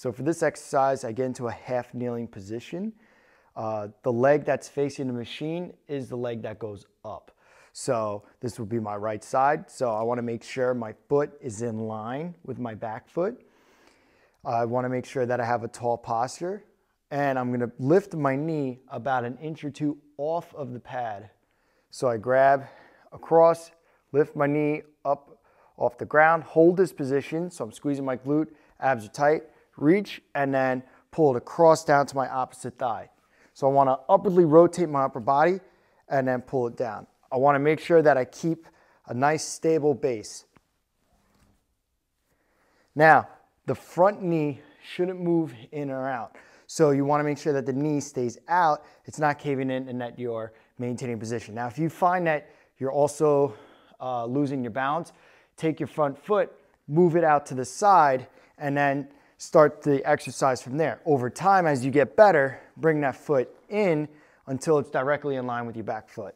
So for this exercise, I get into a half kneeling position. Uh, the leg that's facing the machine is the leg that goes up. So this would be my right side. So I wanna make sure my foot is in line with my back foot. I wanna make sure that I have a tall posture and I'm gonna lift my knee about an inch or two off of the pad. So I grab across, lift my knee up off the ground, hold this position. So I'm squeezing my glute, abs are tight reach, and then pull it across down to my opposite thigh. So I wanna upwardly rotate my upper body and then pull it down. I wanna make sure that I keep a nice stable base. Now, the front knee shouldn't move in or out. So you wanna make sure that the knee stays out, it's not caving in and that you're maintaining position. Now, if you find that you're also uh, losing your balance, take your front foot, move it out to the side, and then start the exercise from there. Over time, as you get better, bring that foot in until it's directly in line with your back foot.